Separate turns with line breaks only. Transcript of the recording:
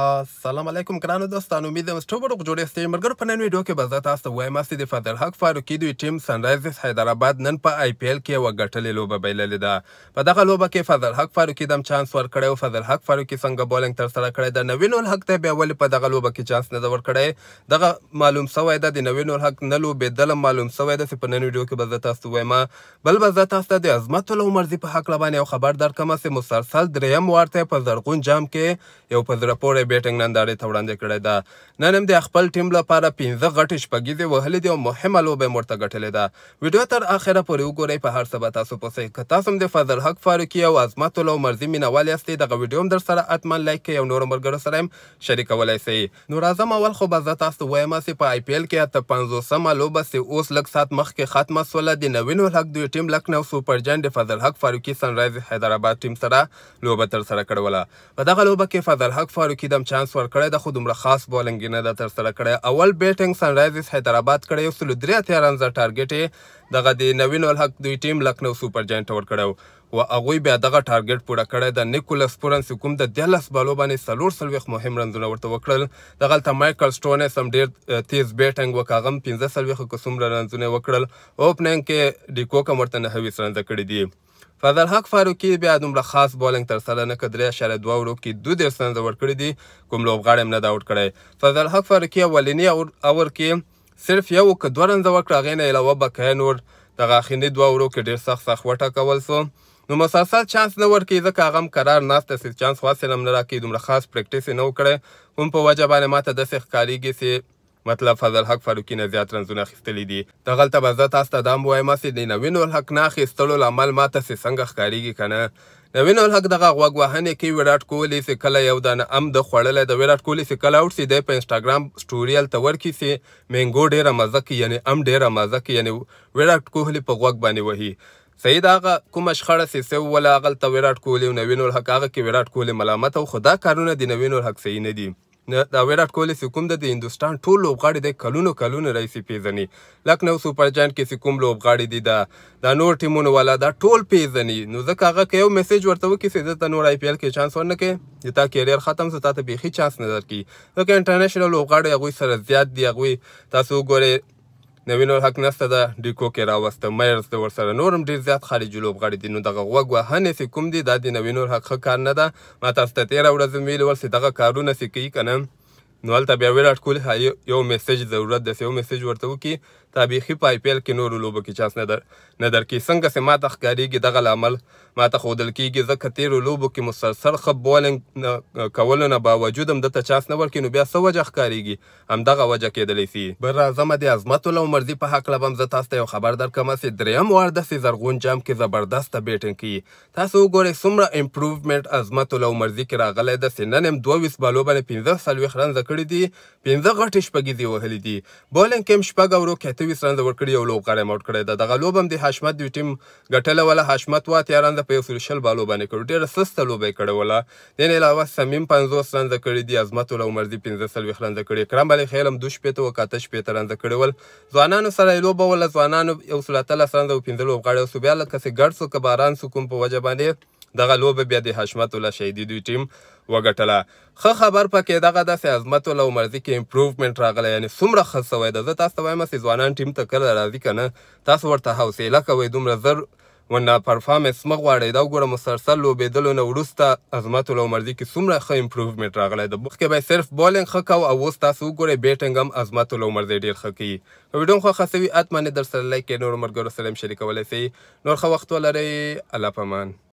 السلام علیکم ګرانو دوستانو امید یم ستاسو په جوړې ستې مرګر په نن ویډیو کې به زه تاسو ته وایم چې د فضل حق فاروقي دوی ټیم سنرایزرز حیدرآباد نن په آی پی ایل کې یوه ګټلې لوبه بایللې ده په دغه لوبه کې فضل حق فاروقي دم چانس ورکړی او فضل حق فاروقي څنګه بولینګ ترسره کړی د نوین الحق ته بیا ولې په دغه لوبه کې چانس نه ده ورکړی دغه معلوم سوی ده د نوین الحق نه لوبېدل معلوم سوی ده چې په نن ویډیو کې به زه تاسو وایم بل به زه تاسو ته د عظمت العمرزي په حق باندې یو خبر درکړم چې مسلسل دریم وار ته په زرغون جام کې یو په زړه پورې لومړی بیټینګ نندارې ته وړاندې کړې ده نن هم د خپل ټیم لپاره پنځه غټې شپږیزې وهلې دي او مهمه لوبه یې ورته ګټلې ده ویډیو تر آخره پورې وګورئ په هر څه به تاسو پوهسئ که تاسو هم د فضل حق فاروقي او عظمت الله مرزي مینوال یاستئ دغه ویډیو هم در سره حتما لایک کړئ او نورو ملګرو سره هم شریکولی سئ نو راځم اول خو به زه تاسو وایم چې په آی پی ایل کې اته پنځوسمه لوبه سې اوس لږ ساعت مخکې ختمه سوله د نوین الحق دوی ټیم لکنو سوپر جن د فضل حق فاروقي سنرایز حیدرآباد ټیم سره لوبه ترسره کړوله په دغه لوبه کې فضل حق فاروقي دم چانس ورکړی د خو دومره خاص بولنګ نه ده ترسره کړی اول بیټینګ سنرایزز حیدرآباد کړی یو سلو درې اتیا رنزه ټارګټ یې دغه د نوین الحق دوی ټیم لکنو سوپر جاینټ ور کړی و هغوی بیا دغه ټارګټ پوره کړی د نیکولس پورنس کوم د دیارلس بالو باندې څلور څلوېښت مهم رنزونه ورته وکړل دغلته مایکل سټونس هم ډېر تیز بیټینګ وکړ هغه هم پنځه څلوېښت که څومره رنزونه یې وکړل اوپننګ کې ډیکوک هم ورته نهویس رنزه کړي دي فضل حق فاروقي بیا دومره خاص بولینګ تر سره نه کړ 3.2 ورو کې دوه ډیر سنځ ور کړی دي کوم لوبغاړی نه دا اوټ کړی فضل حق فاروقي اولنی اور کې صرف یو ک دوه رنځ ور کړ غینې علاوه بکه نور د غاخینی دوه ورو کې ډیر سخت سخت وټه کول سو نو مسلسل چانس نه ورکې ځکه هغه هم قرار ناسته سي چانس واسه نه راکې دومره خاص پریکټیس نه وکړي هم په وجه باندې ماته د سخ کاریږي سي مطلب فضل حق فاروقي نه زیات رنزونه اخیستلي دي دغلته به زه تاسو ته دا هم وایم چې د نوین الحق نه اخیستلو لامل ماته چې څنګه ښکارېږي که نه نوین الحق دغه غوږ وهنې کې ویراټ کوهلي چې کله یو دانه ام د خوړلی د ویراټ کوهلي چې کله اوټ سي دی په انسټاګرام سټوري هلته ورکړي چې مینګو ډېره مزه کوي یعنې ام ډېره مزه کوي یعنې ویراټ کوهلي په غوږ باندې وهي صحیح دا هغه کومه شخړه چې څه ووله هغلته ویراټ کوهلي او نوین الحق هغه کې ویراټ کوهلي ملامت او خو دا کارونه د نوین الحق صحیح نه دي د ویرات کوهلي سکوم د هندستان ټول لوبغاړي د کلونو کلونو راهیسې پیژني لکنو سوپر جاینټ کې سکوم لوبغاړي دي دا د نور ټیمونو والا دا ټول پیژني نو ځکه هغه که یو میسج ورته وکړي چې دته نور آی پی ایل کې چانس ورنه کې د تا کیریر ختم سو تا ته بیخي چانس نه درکړي ځکه انټرنیشنل لوبغاړي هغوی سره زیات دي هغوی تاسو ګورئ نوین الحق نسته ده ډیکو کې راوسته مایرز د ورسره نورم ډیر زیات خارجي لوبغاړي دي نو دغه غوږ وهنې سې کوم دي دا د نوین الحق ښه کار نه ده ما تاسو ته تېره ورځ ویلي ول چې دغه کارونه سې کوي که نه نو هلته بیا ویراټ کوهلي یو میسج ضرورت داسې یو میسج ورته وکړي تا بیخي په آی پی ایل کې نورو لوبو کې چانس نه در نه درکړي څنګه چې ماته ښکارېږي دغه لامل ماته ښودل کېږي ځکه تېرو لوبو کې مسلسل ښه بولینګ کولو نه باوجود هم دته چانس نه ورکړي نو بیا څه وجه ښکارېږي همدغه وجه کېدلی سي بل راځمه د عظمت الله عمرزي په هکله به هم زه تاسو ته یو خبر درکړم چې دریم وار داسې زرغون جام کې زبردسته بیټینګ کوي تاسو وګورئ څومره امپروومنټ عظمت الله عمرزي کې راغلی داسې نن هم دوه ویس بالو باندې پنځه څلوېښت رنزه کړي دي پنځه غټې شپږیزې وهلې دي بولینګ کې هم شپږ اورو کتلې 27 رنده ورکړي او لوب غره ماوټ کړي دا دغه لوب هم د حشمت دوی ټیم ګټله ولا حشمت وا 13 رنده په یو شل بالو باندې کړو ډیره سسته لوبې کړې ولا دین علاوه سمیم 50 رنده کړي دي عظمت ول عمر دي 15 رنده کړي کرم علي خیلم 2 شپته او 14 شپته رنده کړي ول ځوانانو سره لوب ول ځوانانو یو 13 رنده او 15 لوب غړي او سوبیا لکه څه ګړ سو کباران سو کوم په وجه باندې دغه لوبه بیا د حشمت الله شهیدی دوی ټیم وګټله خه خبر پکې دغه د عظمت الله مرضی کې امپروومنت راغله یعنی څومره ښه سوی ده زه تاسو وایم چې ځوانان ټیم ته کله راځي کنه تاسو ورته حوصله کوئ دومره زر ونه پرفارمنس مغ غواړي دا ګوره مسلسل لوبېدلو نه وروسته عظمت العمردي کې څومره ښه امپروومنت راغلی د مخکې به صرف بالینګ ښه کو او اوس تاسو وګورئ بیټنګ هم عظمت العمردي ډېر ښه کوي که ویډیو خوښه سوي حتمانې درسره لایک کړئ نورو ملګرو سره هم شریکولی سئ نور ښه وخت ولرئ الله پامان